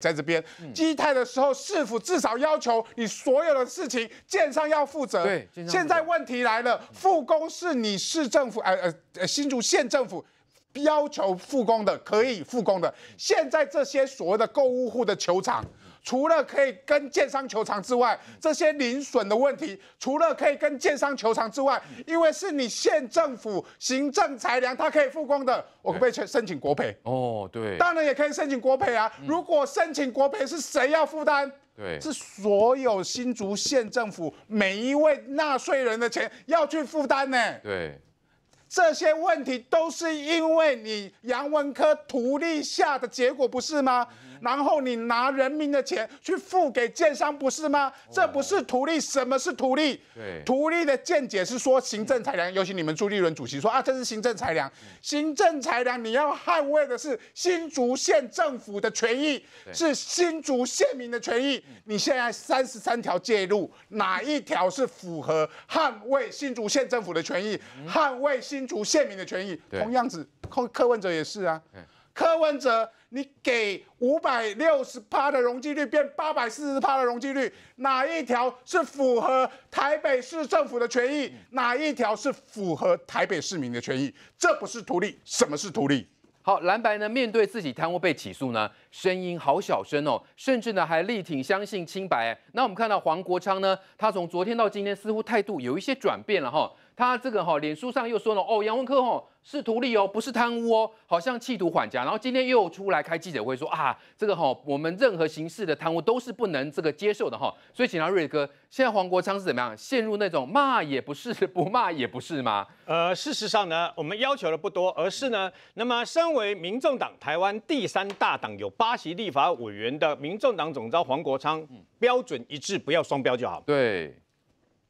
在这边，基泰的时候，市府至少要求你所有的事情，建商要负责。对，现在问题来了，复工是你市政府，呃呃，新竹县政府要求复工的，可以复工的。现在这些所谓的购物户的球场。除了可以跟建商求偿之外，这些零损的问题，除了可以跟建商求偿之外，因为是你县政府行政裁量，它可以复工的，我可不可以去申请国赔。哦，对，当然也可以申请国赔啊。如果申请国赔，是谁要负担？对，是所有新竹县政府每一位纳税人的钱要去负担呢？对。这些问题都是因为你杨文科图利下的结果不是吗？然后你拿人民的钱去付给建商不是吗？这不是图利，什么是图利？对，图利的见解是说行政裁量，尤其你们朱立伦主席说啊，这是行政裁量，行政裁量你要捍卫的是新竹县政府的权益，是新竹县民的权益。你现在三十三条介入，哪一条是符合捍卫新竹县政府的权益，捍卫新？清除县民的权益，同样子柯柯文哲也是啊。柯文哲，你给五百六十八的容积率变八百四十趴的容积率，哪一条是符合台北市政府的权益？哪一条是符合台北市民的权益？这不是图利，什么是图利？好，蓝白呢？面对自己贪污被起诉呢，声音好小声哦，甚至呢还力挺相信清白。那我们看到黄国昌呢，他从昨天到今天似乎态度有一些转变了哈。他这个哈，脸书上又说了哦，杨文科吼是图利哦，不是贪污哦，好像企图缓颊。然后今天又出来开记者会说啊，这个哈，我们任何形式的贪污都是不能这个接受的哈。所以，请到瑞哥，现在黄国昌是怎么样？陷入那种骂也不是，不骂也不是吗？呃，事实上呢，我们要求的不多，而是呢，那么身为民众党台湾第三大党，有八席立法委员的民众党总召黄国昌，标准一致，不要双标就好。对。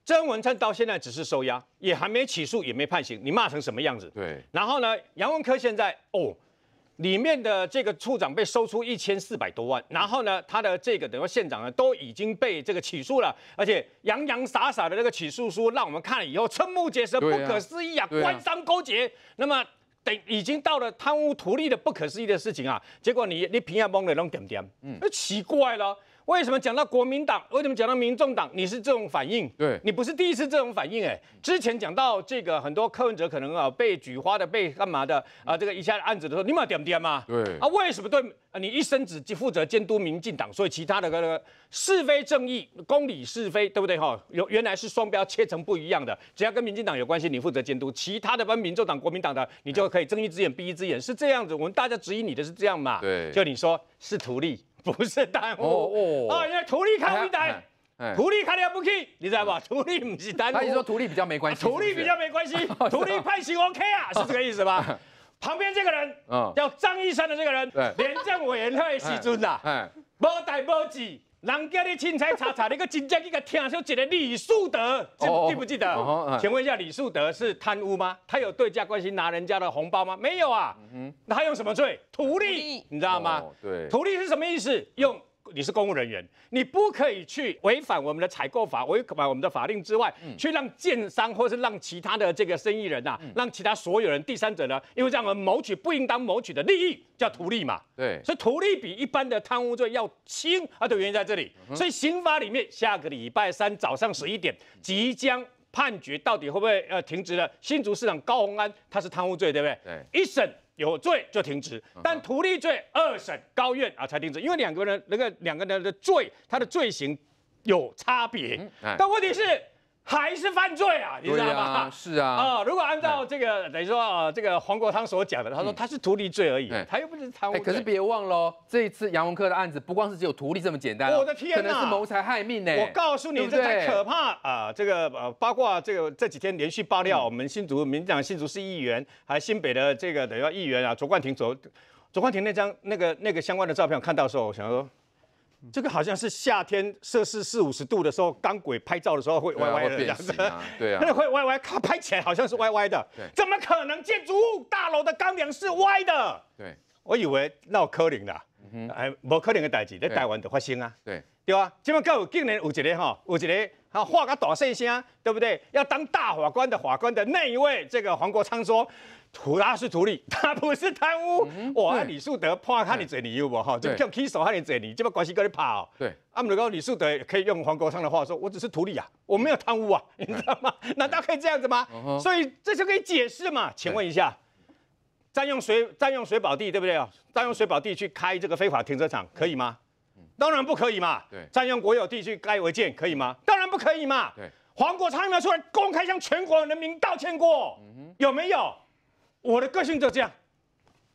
曾文灿到现在只是收押，也还没起诉，也没判刑，你骂成什么样子？对。然后呢，杨文科现在哦，里面的这个处长被收出一千四百多万，然后呢，他的这个等于县长呢，都已经被这个起诉了，而且洋洋洒洒的那个起诉书，让我们看了以后瞠目结舌，不可思议呀，官商勾结。那么。已经到了贪污图利的不可思议的事情啊！结果你你平价帮了弄点点，嗯，那奇怪了，为什么讲到国民党，为什么讲到民众党，你是这种反应？对你不是第一次这种反应哎，之前讲到这个很多柯文哲可能啊被举花的被干嘛的啊这个以下案子的时候，你没有点点吗？对，啊为什么对？你一生只负责监督民进党，所以其他的个是非正义、公理是非，对不对？哈，有原来是双标，切成不一样的。只要跟民进党有关系，你负责监督；其他的跟民众党、国民党的，你就可以睁一只眼闭一只眼，是这样子。我们大家质疑你的是这样嘛？对。就你说是图利，不是贪污哦哦。啊，因为图利看不五台，图利看了不起，你知道吧？图利不是单独，他你说图利比较没关系，图利比较没关系，图利判刑 OK 啊，是这个意思吧？旁边这个人，叫张一山的这个人，廉政委员会的时阵呐，无戴无子，人家的青菜查查，你个晋江去个听说记得李树德，记记不记得？请问一下，李树德是贪污吗？他有对价关系拿人家的红包吗？没有啊，嗯，那他用什么罪？图利，你知道吗？对，土力是什么意思？用。你是公务人员，你不可以去违反我们的采购法，违反我们的法令之外，去让建商或是让其他的这个生意人呐，让其他所有人、第三者呢，因为这样们谋取不应当谋取的利益，叫图利嘛。对，所以图利比一般的贪污罪要轻啊的原因在这里。所以刑法里面，下个礼拜三早上十一点即将判决，到底会不会呃停职了？新竹市长高鸿安他是贪污罪，对不对？对，一审。有罪就停职，但图利罪二审高院啊才停职，因为两个人那个两个人的罪，他的罪行有差别。但问题是。还是犯罪啊，你知道吗？是啊，啊，如果按照这个等于说啊，这个黄国昌所讲的，他说他是图利罪而已，他又不是贪污。可是别忘了，这一次杨文科的案子不光是只有图利这么简单，我的天呐，可能是谋财害命呢。我告诉你，这太可怕啊！这个呃，包括这个这几天连续爆料，我们新竹民进党新竹市议员，还新北的这个等于说议员啊，卓冠廷卓卓冠廷那张那个那个相关的照片，我看到时候我想说。这个好像是夏天摄氏四五十度的时候，钢轨拍照的时候会歪歪的这样子，对啊，那、会歪歪，它拍起来好像是歪歪的，怎么可能？建筑物大楼的钢梁是歪的，对，我以为闹可能的，哎，不可能的代志在台湾的发生啊，对，对啊，今个有竟然有一个哈，有一个哈画个大声音，对不对？要当大法官的法官的那一位，这个黄国昌说。他是图利，他不是贪污。我李树德判他你罪你有无哈？就叫起手他你罪你，这么关系跟你跑？对。阿姆们李树德可以用黄国昌的话说：“我只是图利啊，我没有贪污啊，你知道吗？难道可以这样子吗？”所以这就可以解释嘛？请问一下，占用水占用水保地对不对啊？占用水保地去开这个非法停车场可以吗？当然不可以嘛。对。占用国有地去盖违建可以吗？当然不可以嘛。对。黄国昌有没有出来公开向全国人民道歉过？有没有？我的个性就这样，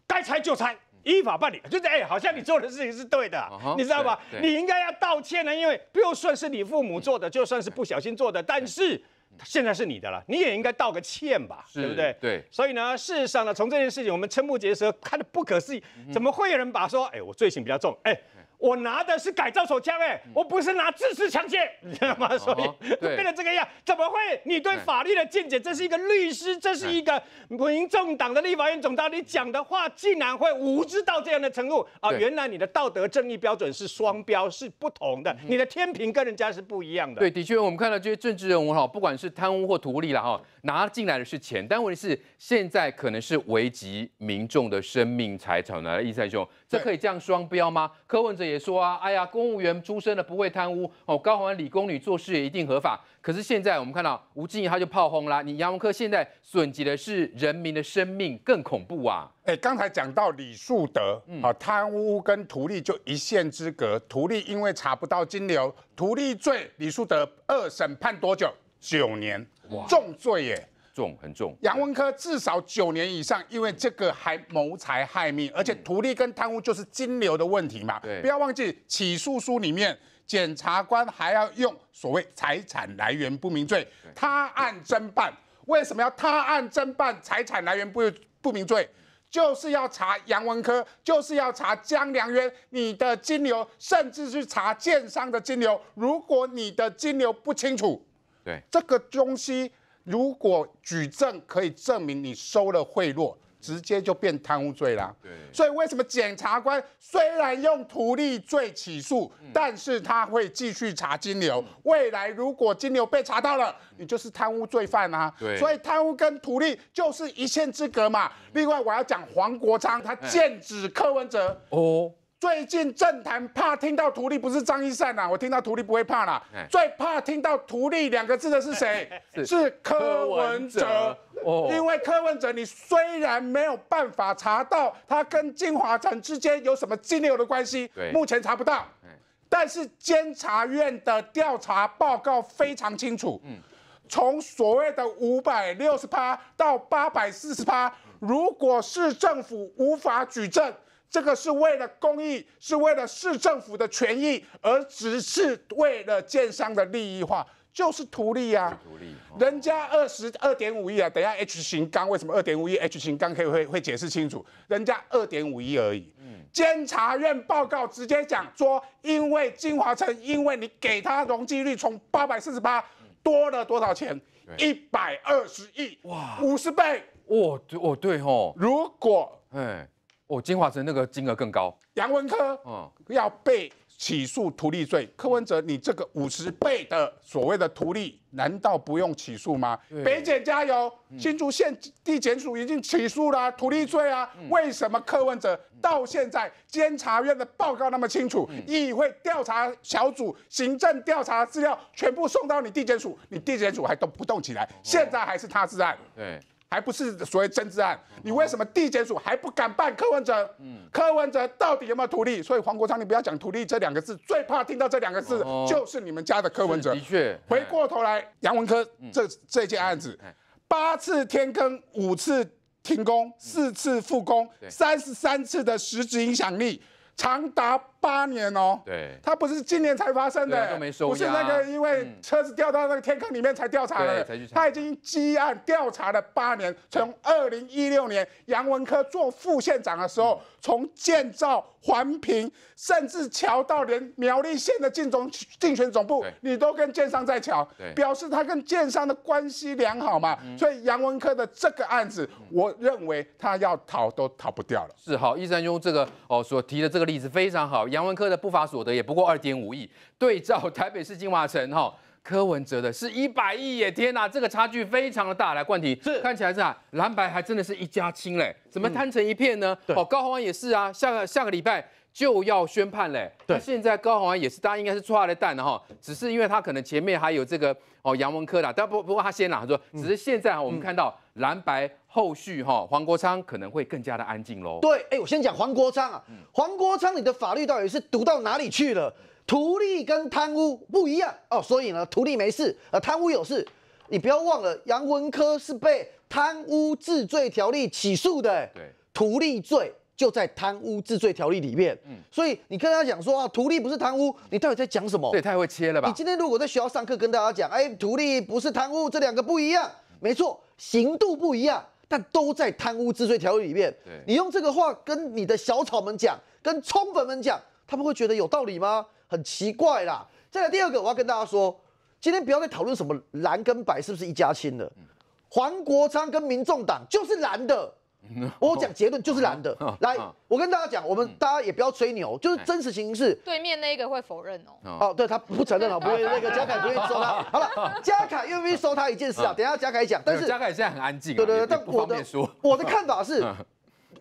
该拆就拆，依法办理。就是哎，好像你做的事情是对的，你知道吧？你应该要道歉呢，因为不用算是你父母做的，就算是不小心做的，但是现在是你的了，你也应该道个歉吧，对不对？对。所以呢，事实上呢，从这件事情我们瞠目结舌，看得不可思议，怎么会有人把说，哎，我罪行比较重，哎。我拿的是改造手枪，哎，我不是拿自制枪械，你知道吗？所以变成这个样，怎么会？你对法律的见解，这是一个律师，这是一个民众党的立法院总大，你讲的话竟然会无知到这样的程度啊！原来你的道德正义标准是双标，是不同的，你的天平跟人家是不一样的。对，的确，我们看到这些政治人物哈，不管是贪污或图利了哈，拿进来的是钱，但问题是现在可能是危及民众的生命财产呢，一三兄。这可以这样双标吗？柯文者也说啊，哎呀，公务员出身的不会贪污哦，高雄理工女做事也一定合法。可是现在我们看到吴静怡她就炮轰啦，你杨文科，现在损及的是人民的生命，更恐怖啊！哎，刚才讲到李树德，嗯，贪污跟图利就一线之隔，图利因为查不到金流，图利罪，李树德二审判多久？九年，重罪耶。重很重，杨文科至少九年以上，因为这个还谋财害命，而且土地跟贪污就是金流的问题嘛。对，不要忘记起诉书里面，检察官还要用所谓财产来源不明罪，他案侦办，为什么要他案侦办财产来源不不明罪？就是要查杨文科，就是要查江良渊，你的金流，甚至去查建商的金流。如果你的金流不清楚，对这个东西。如果举证可以证明你收了贿赂，直接就变贪污罪啦。对，所以为什么检察官虽然用图例罪起诉，但是他会继续查金牛？未来如果金牛被查到了，你就是贪污罪犯啊。对，所以贪污跟图例就是一线之隔嘛。另外，我要讲黄国昌，他剑指柯文哲哦。最近政坛怕听到“图利”不是张一山呐，我听到“图利”不会怕啦。最怕听到“图利”两个字的是谁？是柯文哲。因为柯文哲，你虽然没有办法查到他跟金华城之间有什么金流的关系，目前查不到。但是监察院的调查报告非常清楚。从所谓的五百六十八到八百四十八，如果市政府无法举证。这个是为了公益，是为了市政府的权益，而只是为了建商的利益化，就是图利啊！图利！人家二十二点五亿啊！等下 H 型钢为什么二点五亿？H 型钢可以会会解释清楚，人家二点五亿而已。嗯。监察院报告直接讲说，因为金华城，因为你给他容积率从八百四十八多了多少钱？一百二十亿哇！五十倍！哦，对哦，对哦如果哎。哦，金华城那个金额更高。杨文科，嗯，要被起诉图利罪。柯文哲，你这个五十倍的所谓的图利，难道不用起诉吗？北检加油，新竹县地检署已经起诉了图利罪啊！为什么柯文哲到现在监察院的报告那么清楚，议会调查小组、行政调查资料全部送到你地检署，你地检署还都不动起来？现在还是他自案。对。还不是所谓政治案，你为什么地检署还不敢办柯文哲？嗯，柯文哲到底有没有土地？所以黄国昌，你不要讲土地这两个字，最怕听到这两个字就是你们家的柯文哲。的确，回过头来，杨文科这这件案子，八次天坑，五次停工，四次复工，三十三次的实质影响力，长达。八年哦，对，他不是今年才发生的，不是那个因为车子掉到那个天坑里面才调查的，他已经积案调查了八年，从二零一六年杨文科做副县长的时候，从建造环评，甚至桥到连苗栗县的竞总竞选总部，你都跟建商在桥，表示他跟建商的关系良好嘛，所以杨文科的这个案子，我认为他要逃都逃不掉了。是好，医生用这个哦所提的这个例子非常好。杨文科的不法所得也不过二点五亿，对照 台北市金华城哈，柯文哲的是一百亿耶！天呐，这个差距非常的大。来冠廷，看起来是啊，蓝白还真的是一家亲嘞，怎么摊成一片呢？哦，高鸿安也是啊，下个下个礼拜。就要宣判嘞，那现在高雄案也是，大家应该是错他的蛋了哈，只是因为他可能前面还有这个哦杨文科啦，但不不过他先啦，他说只是现在哈，我们看到蓝白后续哈，黄国昌可能会更加的安静喽。对，哎，我先讲黄国昌啊，黄国昌你的法律到底是读到哪里去了？图利跟贪污不一样哦，所以呢图利没事，呃贪污有事，你不要忘了杨文科是被贪污治罪条例起诉的，对，图利罪。就在贪污治罪条例里面，所以你跟他讲说啊，图利不是贪污，你到底在讲什么？对，太会切了吧？你今天如果在学校上课跟大家讲，哎，图利不是贪污，这两个不一样，没错，刑度不一样，但都在贪污治罪条例里面。对，你用这个话跟你的小草们讲，跟冲粉们讲，他们会觉得有道理吗？很奇怪啦。再来第二个，我要跟大家说，今天不要再讨论什么蓝跟白是不是一家亲了，黄国昌跟民众党就是蓝的。我讲结论就是蓝的。来，我跟大家讲，我们大家也不要吹牛，就是真实情形是，对面那一个会否认哦。哦，对他不承认了，不会那个嘉凯不会说他。好了，嘉凯又不意收他一件事啊。等下嘉凯讲，但是嘉凯现在很安静。对对对，但我的 我的看法是，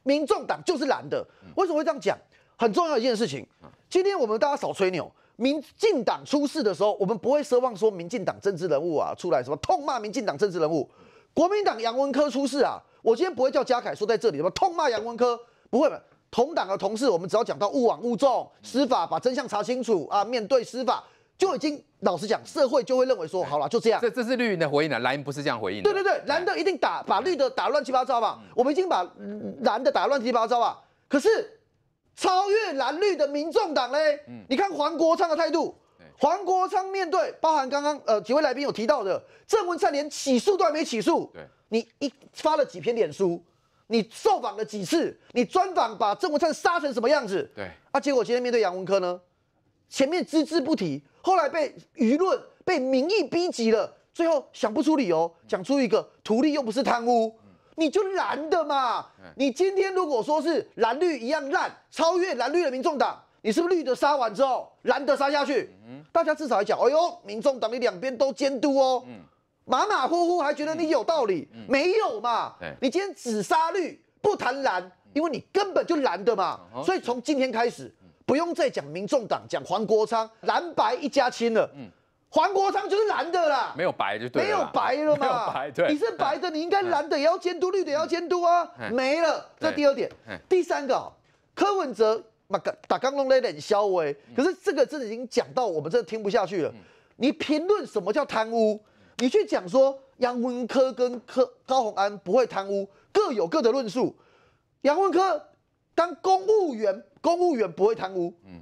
民众党就是蓝的。为什么会这样讲？很重要一件事情，今天我们大家少吹牛。民进党出事的时候，我们不会奢望说民进党政治人物啊出来什么痛骂民进党政治人物。国民党杨文科出事啊。我今天不会叫嘉凯说在这里，什么痛骂杨文科？不会吧？同党的同事，我们只要讲到勿往勿纵司法，把真相查清楚啊！面对司法，就已经老实讲，社会就会认为说，好了，就这样。这这是绿营的回应啊，蓝营不是这样回应。对对对，蓝的一定打把绿的打乱七八糟吧？我们已经把蓝的打乱七八糟啊！可是超越蓝绿的民众党嘞，你看黄国昌的态度，黄国昌面对包含刚刚呃几位来宾有提到的郑文灿，连起诉都还没起诉。对。你一发了几篇脸书，你受访了几次，你专访把郑文灿杀成什么样子？对，啊，结果今天面对杨文科呢，前面只字不提，后来被舆论、被民意逼急了，最后想不出理由，讲出一个图利又不是贪污，你就蓝的嘛。你今天如果说是蓝绿一样烂，超越蓝绿的民众党，你是不是绿的杀完之后蓝的杀下去？大家至少来讲，哎呦，民众党你两边都监督哦。马马虎虎还觉得你有道理，没有嘛？你今天只杀绿不谈蓝，因为你根本就蓝的嘛。所以从今天开始，不用再讲民众党讲黄国昌蓝白一家亲了。黄国昌就是蓝的啦，没有白就对了，没有白了嘛，白对，你是白的，你应该蓝的也要监督，绿的也要监督啊。没了，这第二点，第三个，柯文哲马打刚龙雷冷消威，可是这个真的已经讲到我们真的听不下去了。你评论什么叫贪污？你去讲说杨文科跟科高洪安不会贪污，各有各的论述。杨文科当公务员，公务员不会贪污。嗯。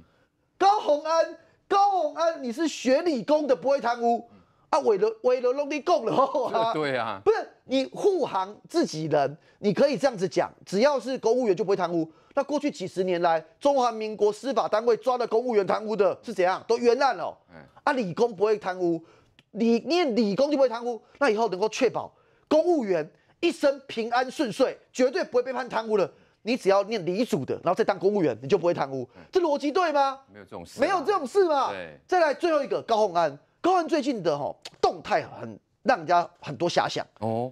高洪安，高洪安，你是学理工的，不会贪污啊？为了为了劳动共了哦。对啊。不是你护航自己人，你可以这样子讲，只要是公务员就不会贪污。那过去几十年来，中华民国司法单位抓的公务员贪污的是怎样？都冤案了。嗯。啊，理工不会贪污。你念理工就不会贪污，那以后能够确保公务员一生平安顺遂，绝对不会被判贪污了。你只要念理主的，然后再当公务员，你就不会贪污。这逻辑对吗？没有这种事，没有这种事嘛。对。再来最后一个高鸿安，高鸿安最近的哈动态很让人家很多遐想哦。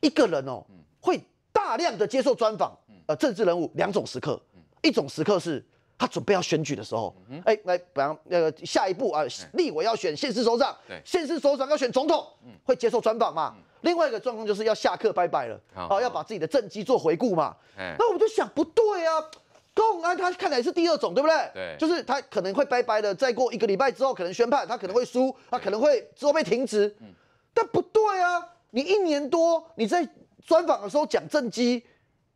一个人哦，会大量的接受专访，呃，政治人物两种时刻，一种时刻是。他准备要选举的时候，哎，来，比方那个下一步啊，立委要选县市首长，县市首长要选总统，会接受专访嘛？另外一个状况就是要下课拜拜了，好，要把自己的政绩做回顾嘛。那我们就想，不对啊，高永安他看来是第二种，对不对？对，就是他可能会拜拜的，再过一个礼拜之后可能宣判，他可能会输，他可能会之后被停职。嗯，但不对啊，你一年多，你在专访的时候讲政绩。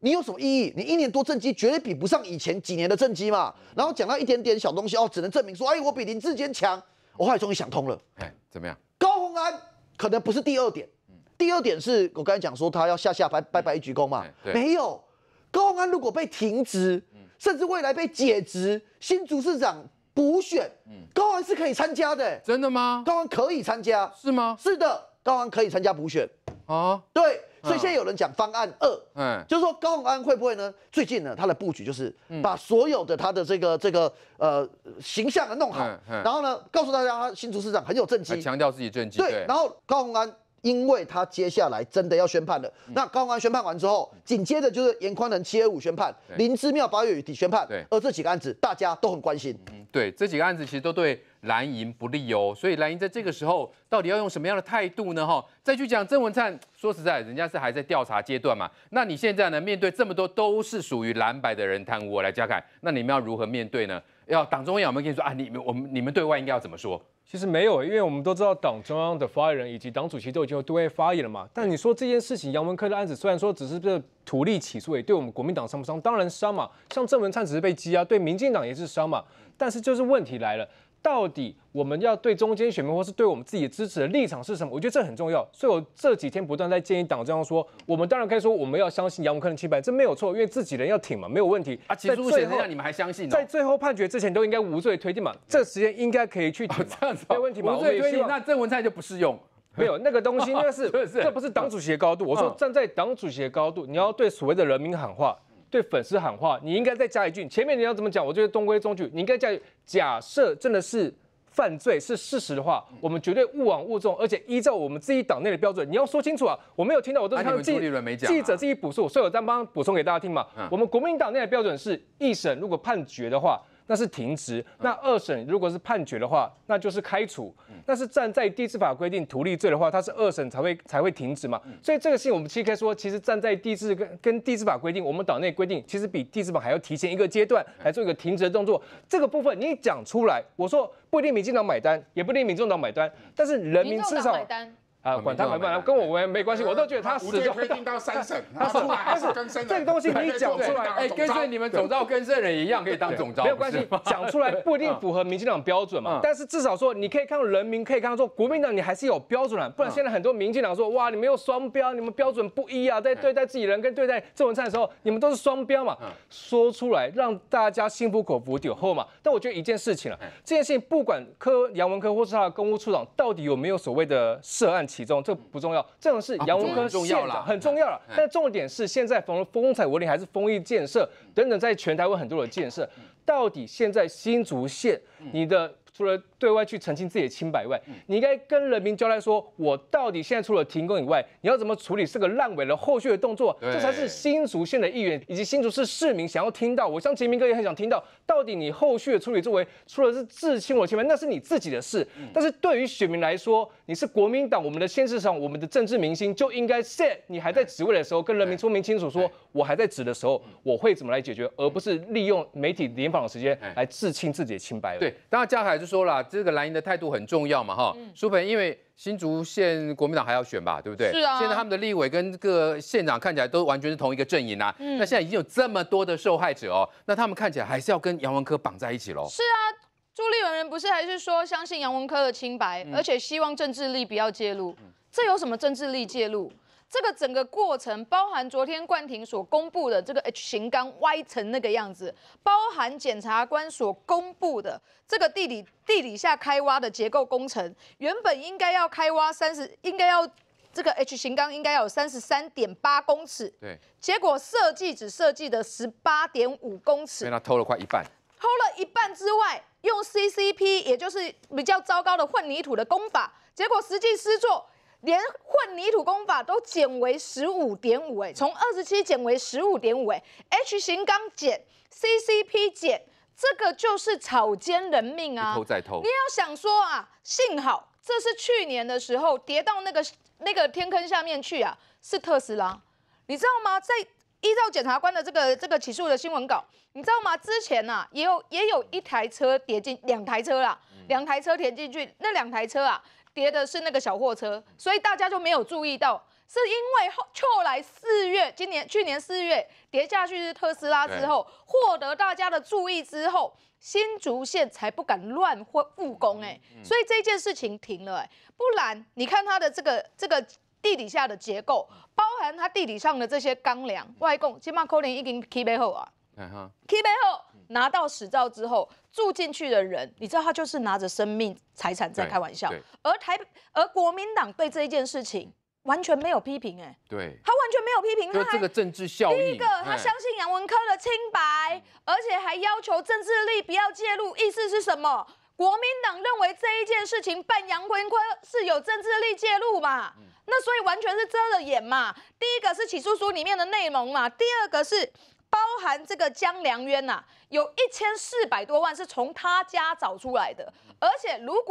你有什么意义？你一年多政绩绝对比不上以前几年的政绩嘛。然后讲到一点点小东西哦，只能证明说，哎，我比林志坚强。我后来终于想通了，哎，怎么样？高鸿安可能不是第二点，第二点是我刚才讲说他要下下拜拜拜一鞠躬嘛。没有。高鸿安如果被停职，甚至未来被解职，新竹市长补选，高鸿安是可以参加的。真的吗？高鸿安可以参加？是吗？是的。高安可以参加补选啊？对，所以现在有人讲方案二，嗯，就是说高宏安会不会呢？最近呢，他的布局就是把所有的他的这个这个呃形象弄好，然后呢告诉大家他新竹市长很有政绩，强调自己政绩。对，然后高宏安因为他接下来真的要宣判了，那高宏安宣判完之后，紧接着就是严宽仁七二五宣判，林之妙八月月底宣判，对，而这几个案子大家都很关心。嗯，对，这几个案子其实都对。蓝营不利哦，所以蓝营在这个时候到底要用什么样的态度呢？哈，再去讲郑文灿，说实在，人家是还在调查阶段嘛。那你现在呢，面对这么多都是属于蓝白的人贪污，来嘉凯，那你们要如何面对呢？要党中央有没有跟你说啊？你们我们你们对外应该要怎么说？其实没有，因为我们都知道党中央的发言人以及党主席都已经有对外发言了嘛。但你说这件事情，杨文科的案子虽然说只是被土地起诉，也对我们国民党伤不伤？当然伤嘛。像郑文灿只是被羁押，对民进党也是伤嘛。但是就是问题来了。到底我们要对中间选民，或是对我们自己支持的立场是什么？我觉得这很重要，所以我这几天不断在建议党中央说，我们当然可以说我们要相信杨文科的清白，这没有错，因为自己人要挺嘛，没有问题啊。在最后你们还相信，在最后判决之前都应该无罪推定嘛，这时间应该可以去这样讨，没问题嘛。无罪推定那郑文灿就不适用，没有那个东西，那是 这不是党主席的高度。我说站在党主席的高度，你要对所谓的人民喊话。对粉丝喊话，你应该再加一句。前面你要怎么讲，我觉得中规中矩。你应该加一句：假设真的是犯罪是事实的话，我们绝对勿往勿重，而且依照我们自己党内的标准，你要说清楚啊。我没有听到，我都是看记记者自己补述，所以我再帮补充给大家听嘛。我们国民党内的标准是一审如果判决的话。那是停职，那二审如果是判决的话，那就是开除。那是站在地志法规定图利罪的话，他是二审才会才会停止嘛。所以这个信我们七 K 说，其实站在地志跟跟地志法规定，我们岛内规定其实比地志法还要提前一个阶段来做一个停职的动作。这个部分你讲出来，我说不一定民进党买单，也不一定民众党买单，但是人民至少买单。啊，管他管不管，跟我们没关系。我都觉得他就终不到三审，他出他是跟三审。这个东西你讲出来，哎，跟这你们总召跟省人一样，可以当总召，没有关系。讲出来不一定 符合民进党标准嘛，但是至少说你可以看到人民可以看到说，国民党你还是有标准的，不然现在很多民进党说哇，你们有双标，你们标准不一啊，在对待自己人跟对待郑文灿的时候，你们都是双标嘛。说出来让大家心服口服就后嘛。但我觉得一件事情啊，这件事情不管柯杨文科或是他的公务处长到底有没有所谓的涉案。其中，这不重要，这种是杨文科重要了，很重要了。但重点是，现在了风采文林还是丰益建设等等，在全台湾很多的建设，到底现在新竹县你的除了。对外去澄清自己的清白外，你应该跟人民交代说，我到底现在除了停工以外，你要怎么处理这个烂尾的后续的动作？这才是新竹县的议员以及新竹市市民想要听到，我相信民哥也很想听到。到底你后续的处理作为，除了是自清我清白，那是你自己的事。但是对于选民来说，你是国民党，我们的县市长，我们的政治明星，就应该现你还在职位的时候，跟人民说明清楚，说我还在职的时候，我会怎么来解决，而不是利用媒体联访的时间来自清自己的清白。对，当然嘉凯就说了。这个蓝营的态度很重要嘛，哈，苏鹏，因为新竹县国民党还要选吧，对不对？是啊。现在他们的立委跟各县长看起来都完全是同一个阵营啊，那现在已经有这么多的受害者哦，那他们看起来还是要跟杨文科绑在一起喽。是啊，朱立文人不是还是说相信杨文科的清白，而且希望政治力不要介入，这有什么政治力介入？这个整个过程，包含昨天冠庭所公布的这个 H 型钢歪成那个样子，包含检察官所公布的这个地理地理下开挖的结构工程，原本应该要开挖三十，应该要这个 H 型钢应该要有三十三点八公尺，对，结果设计只设计的十八点五公尺，被他偷了快一半，偷了一半之外，用 C C P，也就是比较糟糕的混凝土的工法，结果实际施作。连混凝土工法都减为十五点五哎，从二十七减为十五点五哎，H 型钢减，CCP 减，这个就是草菅人命啊！偷再偷，你要想说啊，幸好这是去年的时候跌到那个那个天坑下面去啊，是特斯拉，你知道吗？在依照检察官的这个这个起诉的新闻稿，你知道吗？之前呐也有也有一台车跌进两台车啦，两台车填进去，那两台车啊。跌的是那个小货车，所以大家就没有注意到，是因为后后来四月今年去年四月跌下去是特斯拉之后，获得大家的注意之后，新竹县才不敢乱复工哎，所以这件事情停了哎，不然你看它的这个这个地底下的结构，包含它地底上的这些钢梁外供，起码柯林已经踢背后啊，踢背后。拿到死照之后住进去的人，你知道他就是拿着生命财产在开玩笑。而台而国民党对这一件事情完全没有批评，哎。对。他完全没有批评。就这个政治效应。第一个，他相信杨文科的清白，而且还要求政治力不要介入。意思是什么？国民党认为这一件事情办杨文科是有政治力介入嘛？那所以完全是遮了眼嘛。第一个是起诉书里面的内容嘛。第二个是。包含这个江良渊呐，有一千四百多万是从他家找出来的，而且如果。